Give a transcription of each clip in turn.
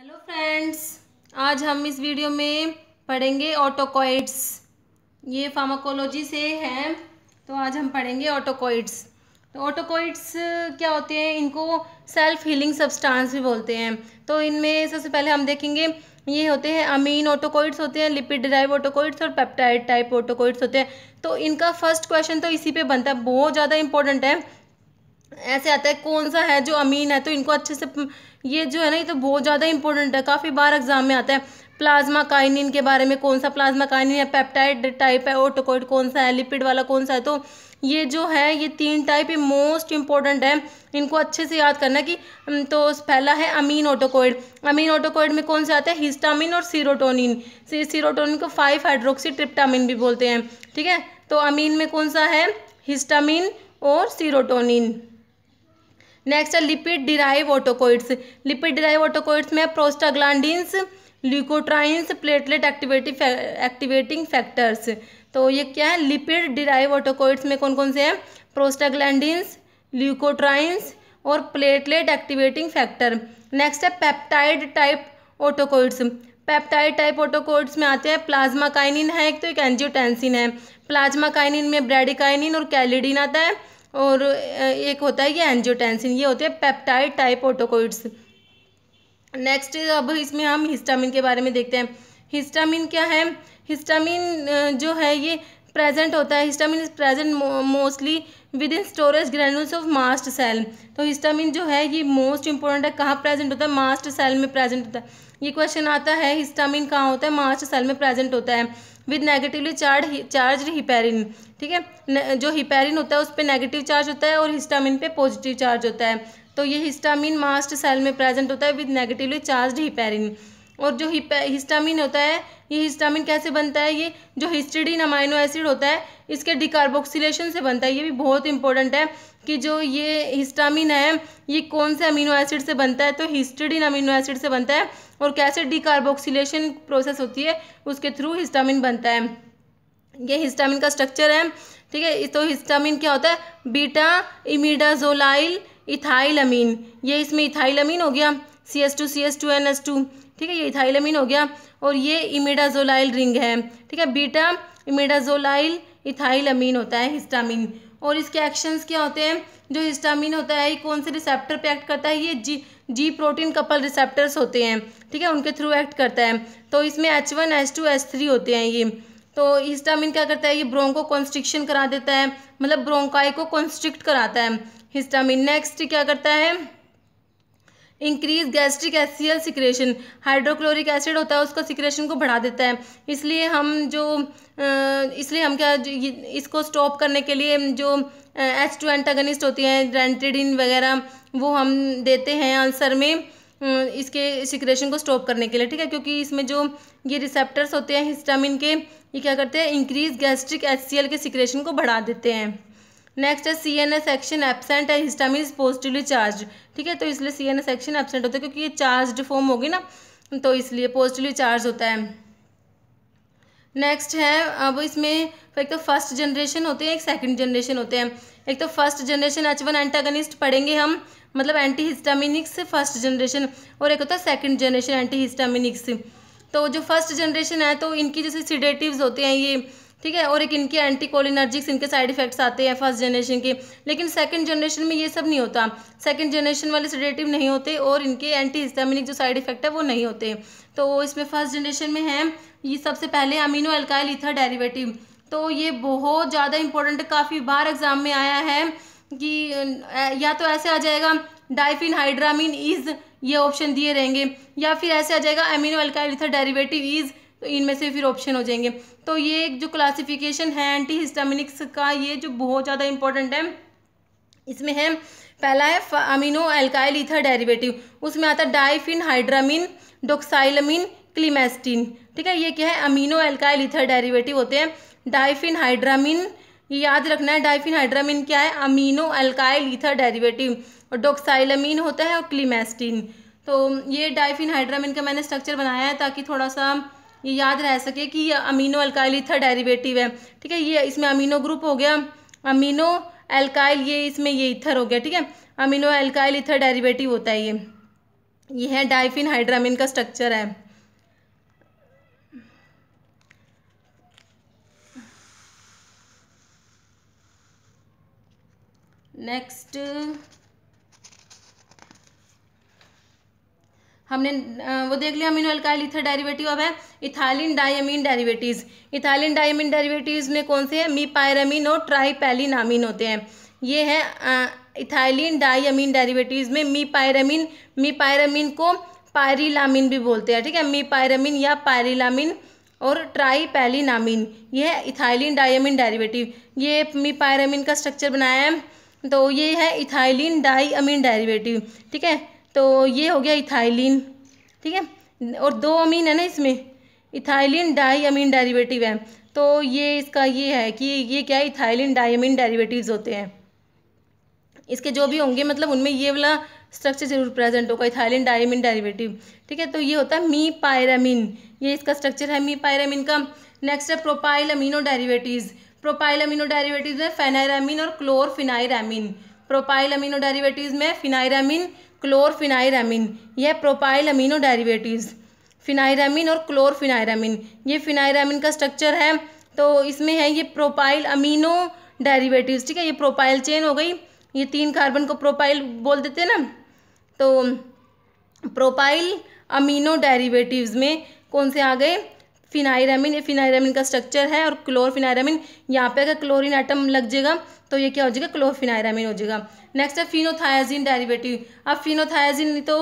hello friends आज हम इस वीडियो में पढ़ेंगे ऑटोकॉइड्स ये फार्माकोलॉजी से हैं तो आज हम पढ़ेंगे ऑटोकॉइड्स तो ऑटोकॉइड्स क्या होते हैं इनको सेल्फ हीलिंग सब्सटेंस भी बोलते हैं तो इनमें सबसे पहले हम देखेंगे ये होते हैं अमीन ऑटोकॉइड्स होते हैं लिपिड ड्राइव ऑटोकॉइड्स और पेप्टाइड टाइप ऑटोकॉइड्स होते हैं तो इनका फर्स्ट क्वेश्चन तो इसी पे बनता है बहुत ज़्यादा इंपॉर्टेंट है ऐसे आता है कौन सा है जो अमीन है तो इनको अच्छे से ये जो है ना ये तो बहुत ज़्यादा इंपॉर्टेंट है काफ़ी बार एग्जाम में आता है प्लाज्मा काइनिन के बारे में कौन सा प्लाज्मा काइनिन है पेप्टाइड टाइप है ओटोकोइड कौन सा है लिपिड वाला कौन सा है तो ये जो है ये तीन टाइप ही मोस्ट इंपॉर्टेंट है इनको अच्छे से याद करना कि तो पहला है अमीन ओटोकोइड अमीन ओटोकोइड में कौन से आते हैं हिस्टामिन और सीरोटोनिन सीरोटोनिन को फाइव हाइड्रोक्सी ट्रिप्टामिन भी बोलते हैं ठीक है तो अमीन में कौन सा है हिस्टामिन और सीरोटोनिन नेक्स्ट है lipid derive autocoids lipid derive autocoids में prostaglandins leukotrienes platelet activative activating factors तो ये क्या है लिपिड डिराइव ऑटोकोइड्स में कौन कौन से हैं प्रोस्टाग्लैंडिन्स ल्यूकोट्राइन्स और प्लेटलेट एक्टिवेटिंग फैक्टर नेक्स्ट है peptide type autocoids peptide type autocoids में आते हैं प्लाज्मा काइनिन है एक तो एक एंजियोटेंसिन है प्लाज्मा काइनिन में ब्रेडिकाइनिन और कैलिडिन आता है और एक होता है ये एनजियोटेंसिन ये होते हैं पेप्टाइड टाइप ओटोकोइड्स नेक्स्ट अब इसमें हम हिस्टामिन के बारे में देखते हैं हिस्टामिन क्या है हिस्टामिन जो है ये प्रेजेंट होता है histamine is present mostly within storage granules of mast cell तो हिस्टामिन जो है ये मोस्ट इंपॉर्टेंट है कहाँ प्रेजेंट होता है मास्ट सेल में प्रेजेंट होता है ये क्वेश्चन आता है हिस्टामिन कहाँ होता है मास्ट सेल में प्रेजेंट होता है with negatively charge charge heparin ठीक है जो हिपेरिन होता है उस पर नेगेटिव चार्ज होता है और हिस्टामिन पे पॉजिटिव चार्ज होता है तो ये हिस्टामिन मास्ट सेल में प्रेजेंट होता है विद नेगेटिवली चार्ज हिपेरिन और जो हिस्टामिन होता है ये हिस्टामिन कैसे बनता है ये जो हिस्टिडीन अमाइनो एसिड होता है इसके डिकार्बोक्सीलेशन से बनता है ये भी बहुत इंपॉर्टेंट है कि जो ये हिस्टामिन है ये कौन से अमीनो एसिड से बनता है तो हिस्टिडीन अमीनो एसिड से बनता है और कैसे डिकार्बोक्सीलेशन प्रोसेस होती है उसके थ्रू हिस्टामिन बनता है ये हिस्टामिन का स्ट्रक्चर है ठीक है तो हिस्टामिन क्या होता है बीटा इमिडाजोलाइल इथाइलमीन ये इसमें इथाइलमीन हो गया C S two C S two N S two ठीक है ये इथाइलमीन हो गया और ये इमिडाजोलाइल रिंग है ठीक है बीटा इमिडाजोलाइल इथाइलमीन होता है हिस्टामिन और इसके एक्शंस क्या होते हैं जो हिस्टामिन होता है ये कौन से रिसेप्टर पे एक्ट करता है ये G G protein couple receptors होते हैं ठीक है उनके थ्रू एक्ट करता है तो इसमें H one H two H three होते हैं ये तो हिस्टामिन क्या करता है ये ब्रोंको कॉन्स्ट्रिक्शन करा देता है मतलब ब्रोंकाई को कॉन्स्ट्रिक्ट कराता है हिस्टामिन नेक्स्ट क्या करता है increase gastric acid secretion hydrochloric acid होता है उसका सिक्रेशन को बढ़ा देता है इसलिए हम जो इसलिए हम क्या इसको स्टॉप करने के लिए जो एच टू एंटागनिस्ट होती हैं रेंटेडिन वगैरह वो हम देते हैं आंसर में इसके सिक्रेशन को स्टॉप करने के लिए ठीक है क्योंकि इसमें जो ये रिसेप्टर्स होते हैं हिस्टामिन के ये क्या करते हैं इंक्रीज गैस्ट्रिक एच के सिक्रेशन को बढ़ा देते हैं नेक्स्ट है C N S action absent है हिस्टामिन इज पॉजिटिवली चार्ज ठीक है तो इसलिए C N S action absent होता है क्योंकि ये चार्ज फॉर्म होगी ना तो इसलिए पॉजिटिवली चार्ज होता है नेक्स्ट है अब इसमें एक तो फर्स्ट जनरेशन होते हैं एक सेकंड जनरेशन होते हैं एक तो first generation H one antagonist पढ़ेंगे हम मतलब एंटी हिस्टामिनिक्स फर्स्ट जनरेशन और एक होता है सेकेंड जनरेशन एंटी हिस्टामिनिक्स तो जो फर्स्ट जनरेशन है तो इनकी जैसे सीडेटिव होते हैं ये ठीक है और एक इनके एंटी कोलिनर्जिक्स इनके साइड इफेक्ट्स आते हैं फर्स्ट जनरेशन के लेकिन सेकंड जनरेशन में ये सब नहीं होता सेकेंड जनरेशन वाले सेडेटिव नहीं होते और इनके एंटी हिस्टामिनिक जो साइड इफेक्ट है वो नहीं होते तो इसमें फर्स्ट जनरेशन में है ये सबसे पहले अमीनो अल्काइल इथर डेरीवेटिव तो ये बहुत ज़्यादा इंपॉर्टेंट काफ़ी बार एग्जाम में आया है कि या तो ऐसे आ जाएगा डाइफिन हाइड्रामीन इज़ ये ऑप्शन दिए रहेंगे या फिर ऐसे आ जाएगा amino alkyl ether derivative is तो इनमें से फिर ऑप्शन हो जाएंगे तो ये जो क्लासिफिकेशन है एंटी हिस्टामिनिक्स का ये जो बहुत ज़्यादा इंपॉर्टेंट है इसमें है पहला है अमीनो एल्काइल ईथर डेरिवेटिव उसमें आता है डाइफिन हाइड्रामिन डोक्साइलमिन क्लीमेस्टिन ठीक है ये क्या है अमीनो एल्काइल ईथर डेरिवेटिव होते हैं डाइफिन हाइड्रामिन याद रखना है डाइफिन हाइड्रामिन क्या है अमीनो एल्काइल ईथर डेरिवेटिव और डोक्साइलमिन होता है और क्लीमेस्टिन तो ये डाइफिन हाइड्रामिन का मैंने स्ट्रक्चर बनाया है ताकि थोड़ा सा ये याद रह सके कि ये अमीनो अल्काइल इथर डेरिवेटिव है ठीक है ये इसमें अमीनो ग्रुप हो गया अमीनो अल्काइल ये इसमें ये इथर हो गया ठीक है अमीनो एल्काइल इथर डेरिवेटिव होता है ये ये है डाइफिन हाइड्रामिन का स्ट्रक्चर है नेक्स्ट हमने वो देख लिया अमीनो अल्काइल इथर डेरिवेटिव अब है ethylene diamine derivatives ethylene diamine derivatives में कौन से हैं मीपायरामिन और ट्राईपैलिनामीन होते हैं ये है इथाइलिन डायमीन डेरिवेटिव्स में मीपायरामिन मीपायरामिन को पायरिलामिन भी बोलते हैं ठीक है मीपायरामिन या पायरिलामिन और ट्राईपैलिनामीन ये है इथाइलिन डायमिन डेरिवेटिव ये मीपायरामिन का स्ट्रक्चर बनाया है तो ये है इथाइलिन डाई अमीन डेरिवेटिव ठीक है तो ये हो गया इथाइलिन ठीक है और दो अमीन है ना इसमें इथाइलिन डाई अमीन डेरीवेटिव है तो ये इसका ये है कि ये क्या है इथाइलिन डाई अमीन डेरिवेटिव्स होते हैं इसके जो भी होंगे मतलब उनमें ये वाला स्ट्रक्चर जरूर प्रेजेंट होगा इथाइलिन डायमिन डेरिवेटिव ठीक है तो ये होता है मी पायरामिन ये इसका स्ट्रक्चर है मी पायरामिन का नेक्स्ट है propyl amino derivatives propyl amino derivatives में फेनायरामिन और क्लोरफिनायरामिन प्रोपाइल अमीनो डेरिवेटिव्स में फिनायरामिन क्लोरफिनाइरामिन यह प्रोपाइल अमीनो डेरिवेटिव्स फिनाइरामिन और क्लोरफिनाइरामिन ये फिनाइरामिन का स्ट्रक्चर है तो इसमें है ये प्रोपाइल अमीनो डेरिवेटिव्स ठीक है ये प्रोपाइल चेन हो गई ये तीन कार्बन को प्रोपाइल बोल देते हैं ना तो प्रोपाइल अमीनो डेरिवेटिव्स में कौन से आ गए फिनाइरामिन फिनाइरामिन का स्ट्रक्चर है और क्लोरफिनाइरामिन यहाँ पे अगर क्लोरीन आइटम लग जाएगा तो ये क्या हो जाएगा क्लोरफिनाइरामिन हो जाएगा नेक्स्ट है फिनोथायाजिन डेरिवेटिव अब फिनोथायाजिन तो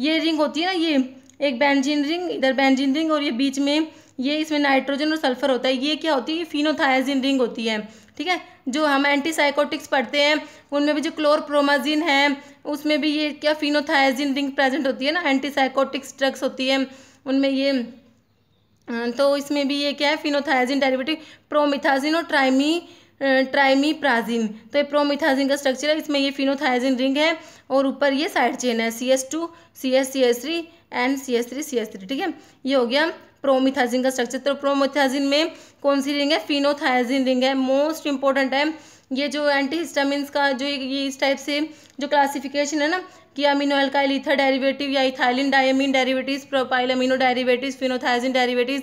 ये रिंग होती है ना ये एक बैनजिन रिंग इधर बैनजिन रिंग और ये बीच में ये इसमें नाइट्रोजन और सल्फर होता है ये क्या होती है फिनोथायाजिन रिंग होती है ठीक है जो हम एंटीसाइकोटिक्स पढ़ते हैं उनमें भी जो क्लोरप्रोमाजिन है उसमें भी ये क्या फिनोथायाजिन रिंग प्रेजेंट होती है ना एंटीसाइकोटिक्स ड्रग्स होती है उनमें ये अं, तो इसमें भी ये क्या है फिनोथायाजिन डेरिवेटिव प्रोमिथाजिन और ट्राइमी ट्राइमीप्राजिन अं, तो ये प्रोमिथाजिन का स्ट्रक्चर है इसमें ये फिनोथायाजिन रिंग है और ऊपर ये साइड चेन है C S two C S C S three and C S three C S three ठीक है ये हो गया प्रोमिथाजिन का स्ट्रक्चर तो प्रोमिथाजिन में कौन सी रिंग है फिनोथायाजिन रिंग है मोस्ट इंपॉर्टेंट है ये जो एंटी हिस्टामिन का जो ये इस टाइप से जो क्लासिफिकेशन है ना कि अमीनो एल्काइल इथर डेरिवेटिव या ethylene diamine derivatives propyl amino derivatives phenothiazine derivatives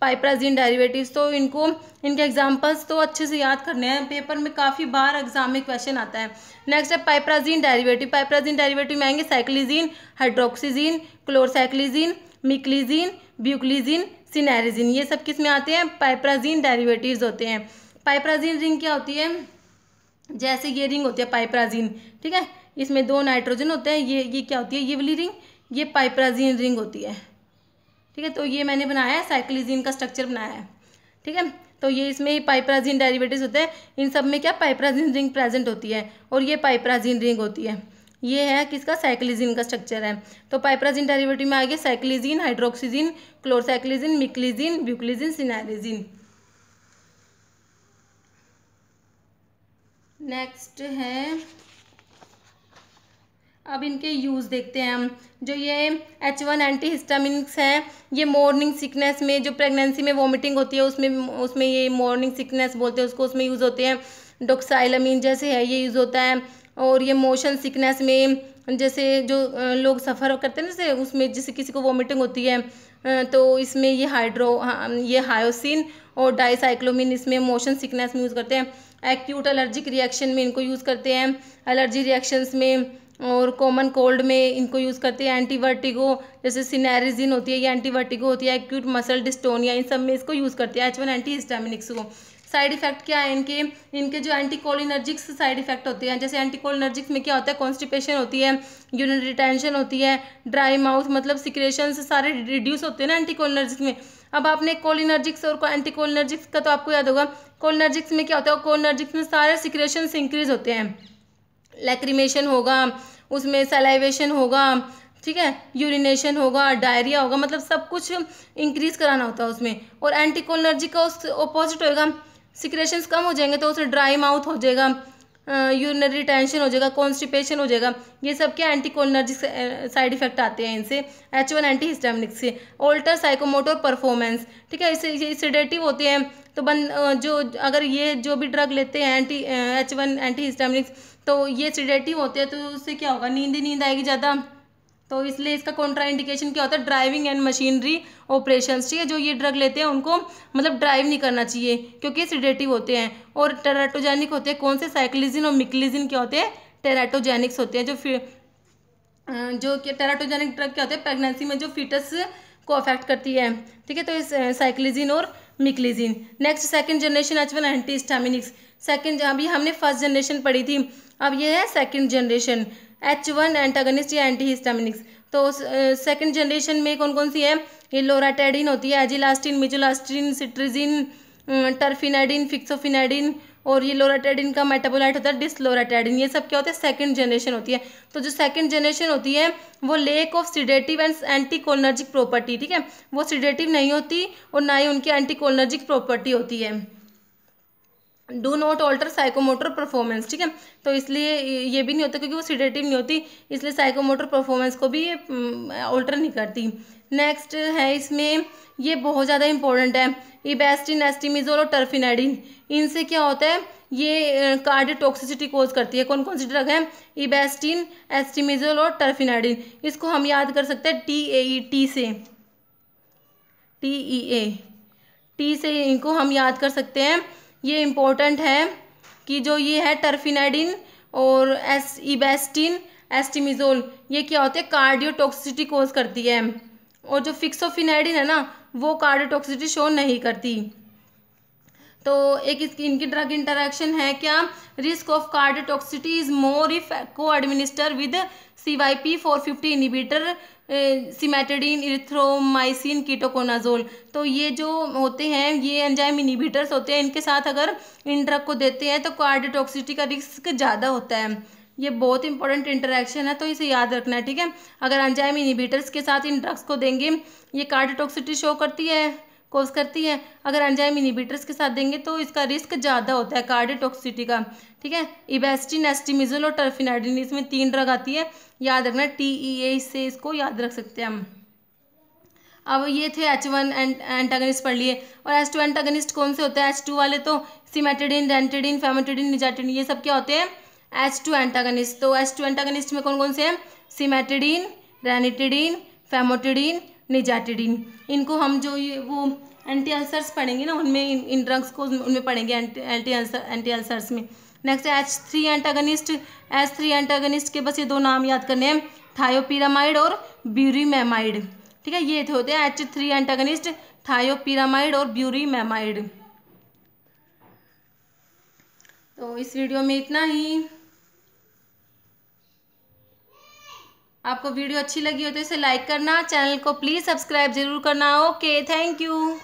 piperazine derivatives तो इनको इनके एग्जाम्पल्स तो अच्छे से याद करने हैं पेपर में काफ़ी बार एग्जाम में क्वेश्चन आता है नेक्स्ट है पाइप्राजिन डेरिवेटिव पाइप्राजीन डेरिवेटिव में आएंगे साइक्लिजीन हाइड्रोक्सीजीन क्लोरसाइक्लिजीन मिक्लिजीन ब्यूक्लिजीन सिनेरिजिन ये सब किस में आते हैं पाइप्राजीन डेरीवेटिव होते हैं पाइप्राजीन रिंग क्या होती है जैसे ये रिंग होती है पाइपराजीन ठीक है इसमें दो नाइट्रोजन होते हैं ये ये क्या होती है ये वाली रिंग ये पाइपराजीन रिंग होती है ठीक है तो ये मैंने बनाया है साइक्लिजीन का स्ट्रक्चर बनाया है ठीक है तो ये इसमें पाइपराजीन डेरिवेटिव्स होते हैं इन सब में क्या पाइपराजीन रिंग प्रेजेंट होती है और ये पाइपराजीन रिंग होती है ये है किसका साइक्लिजीन का स्ट्रक्चर है तो पाइपराजीन डेरिवेटिव में आ गया साइक्लिजीन हाइड्रोक्सीजीन क्लोरसाइक्लिजीन मिक्लिजीन ब्यूक्लिजीन सिनारिजीन नेक्स्ट है अब इनके यूज़ देखते हैं हम जो ये एच वन एंटी हिस्टामिनिक्स हैं ये मॉर्निंग सिकनेस में जो प्रेगनेंसी में वॉमिटिंग होती है उसमें उसमें ये मॉर्निंग सिकनेस बोलते हैं उसको उसमें यूज़ होते हैं डोक्साइलमिन जैसे है ये यूज़ होता है और ये मोशन सिकनेस में जैसे जो लोग सफ़र करते हैं जैसे उसमें जैसे किसी को वॉमिटिंग होती है तो इसमें ये हाइड्रो ये हायोसिन और डाइसाइक्लोमिन इसमें मोशन सिकनेस में यूज़ करते हैं एक्यूट एलर्जिक रिएक्शन में इनको यूज़ करते हैं एलर्जी रिएक्शंस में और कॉमन कोल्ड में इनको यूज़ करते हैं एंटीवर्टिगो जैसे सिनेरिजिन होती है या एंटीवर्टिगो होती है एक्यूट मसल डिस्टोनिया इन सब में इसको यूज़ करते हैं एच वन एंटी हिस्टामिनिक्स को साइड इफेक्ट क्या है इनके इनके जो एंटीकोलिनर्जिक्स साइड इफेक्ट होते हैं जैसे एंटीकोलिनर्जिक्स में क्या होता है कॉन्स्टिपेशन होती है यूरिन रिटेंशन होती है ड्राई माउथ मतलब सिक्रेशन सारे रिड्यूस होते हैं ना एंटीकोलिनर्जिक्स में अब आपने कोलिनर्जिक्स और एंटीकोलिनर्जिक्स का तो आपको याद होगा कोलिनर्जिक्स में क्या होता है कोलिनर्जिक्स में सारे सिक्रेशन इंक्रीज होते हैं लेक्रीमेशन होगा उसमें सेलाइवेशन होगा ठीक है यूरिनेशन होगा डायरिया होगा मतलब सब कुछ इंक्रीज कराना होता है उसमें और एंटीकोलर्जी का उस ओपोजिट होएगा सिक्रेशंस कम हो जाएंगे तो उसमें ड्राई माउथ हो जाएगा यूरिनरी टेंशन हो जाएगा कॉन्स्टिपेशन हो जाएगा ये सब क्या एंटीकोलर्जिक साइड इफेक्ट आते हैं इनसे एच वन एंटी हिस्टामिनिक से ओल्टर साइकोमोटर परफॉर्मेंस ठीक है इससे ये सिडेटिव होते हैं तो बन जो अगर ये जो भी ड्रग लेते हैं anti H one anti histaminics तो ये सिडेटिव होते हैं तो उससे क्या होगा नींद ही नींद आएगी ज़्यादा तो इसलिए इसका कॉन्ट्रा इंडिकेशन क्या होता है ड्राइविंग एंड मशीनरी ऑपरेशंस ठीक है जो ये ड्रग लेते हैं उनको मतलब ड्राइव नहीं करना चाहिए क्योंकि सीडेटिव होते हैं और टेराटोजेनिक होते हैं कौन से साइक्लिजिन और मिक्लिजिन क्या होते हैं टेराटोजेनिक्स होते हैं जो फिर जो टेराटोजेनिक ड्रग क्या होते हैं प्रेगनेंसी में जो फिटस को अफेक्ट करती है ठीक है तो इस साइक्लिजिन और meclizine next second generation H one anti histaminics second अभी हमने फर्स्ट जनरेशन पढ़ी थी अब ये है second generation H one antagonist या एंटी हिस्टामिनिक्स तो सेकेंड uh, जनरेशन में कौन कौन सी है ये लोराटेडिन होती है एजिलास्टिन मिजोलास्टिन सिट्रिजिन टर्फिनाडिन फिक्सोफिनाडिन और ये लोराटेडिन का मेटाबोलाइट होता है डिसलोराटेडिन ये सब क्या होता है सेकेंड जनरेशन होती है तो जो सेकेंड जनरेशन होती है वो lack of sedative and anti cholinergic property ठीक है वो सीडेटिव नहीं होती और ना ही उनकी एंटी कोलनर्जिक प्रॉपर्टी होती है do not alter psychomotor performance ठीक है तो इसलिए ये भी नहीं होता क्योंकि वो सीडेटिव नहीं होती इसलिए साइकोमोटर परफॉर्मेंस को भी ये ऑल्टर हम्म, नहीं करती नेक्स्ट है इसमें ये बहुत ज़्यादा इंपॉर्टेंट है इबेस्टिन एस्टिमिजोल और टर्फिनाइडिन इनसे क्या होता है ये कार्डियो टॉक्सिसिटी कोज करती है कौन कौन सी ड्रग है इबेस्टिन एस्टिमिजोल और टर्फिनाइडिन इसको हम याद कर सकते हैं टी ए ई टी से टी ई ए टी से इनको हम याद कर सकते हैं ये इम्पोर्टेंट है कि जो ये है टर्फिनाइडिन और एस इबेस्टिन एस्टिमिजोल ये क्या होते हैं कार्डियोटॉक्सिटी कोज करती है और जो फिक्सोफिनाइडिन है ना वो कार्डियोटॉक्सिटी शो नहीं करती तो एक इसकी इनकी ड्रग इंटरेक्शन है क्या risk of cardiotoxicity is more if co administer with C Y P four fifty inhibitor cimetidine erythromycin ketoconazole तो ये जो होते हैं ये एंजाइम इनिबिटर्स होते हैं इनके साथ अगर इन ड्रग को देते हैं तो कार्डियोटॉक्सिटी का रिस्क ज़्यादा होता है ये बहुत इंपॉर्टेंट इंटरेक्शन है तो इसे याद रखना है ठीक है अगर एंजाइम इनिबिटर्स के साथ इन ड्रग्स को देंगे ये कार्डियोटॉक्सिटी शो करती है कोस करती है अगर एंजाइम इनिबिटर्स के साथ देंगे तो इसका रिस्क ज़्यादा होता है कार्डियोटॉक्सिटी का ठीक है इबेस्टिन एस्टिमिजल और टर्फिनाइडिन इसमें तीन ड्रग आती है याद रखना टी ई ए से इसको याद रख सकते हैं हम अब ये थे एच वन एंटागनिस्ट पढ़ लिए और एच टू एंटागनिस्ट कौन से होते हैं एच टू वाले तो सीमेटेडिन रेंटेडिन फेमेटेडिन निजाटेडिन ये सब क्या होते हैं एच टू एंटागनिस्ट तो एच टू एंटागनिस्ट में कौन कौन से हैं सीमेटेडिन रेनिटेडिन फेमोटेडिन निजाटिडिन इनको हम जो ये वो एंटी अल्सर्स पढ़ेंगे ना उनमें इन ड्रग्स को उनमें पढ़ेंगे एंटी अल्सर एंटी अल्सर्स में next H three antagonist H three antagonist के बस ये दो नाम याद करने हैं थायोपीरामाइड और ब्यूरीमेमाइड ठीक है ये थे होते हैं एच थ्री एंटागनिस्ट थायोपीरामाइड और ब्यूरीमेमाइड तो इस वीडियो में इतना ही आपको वीडियो अच्छी लगी हो तो इसे लाइक करना चैनल को प्लीज़ सब्सक्राइब जरूर करना ओके थैंक यू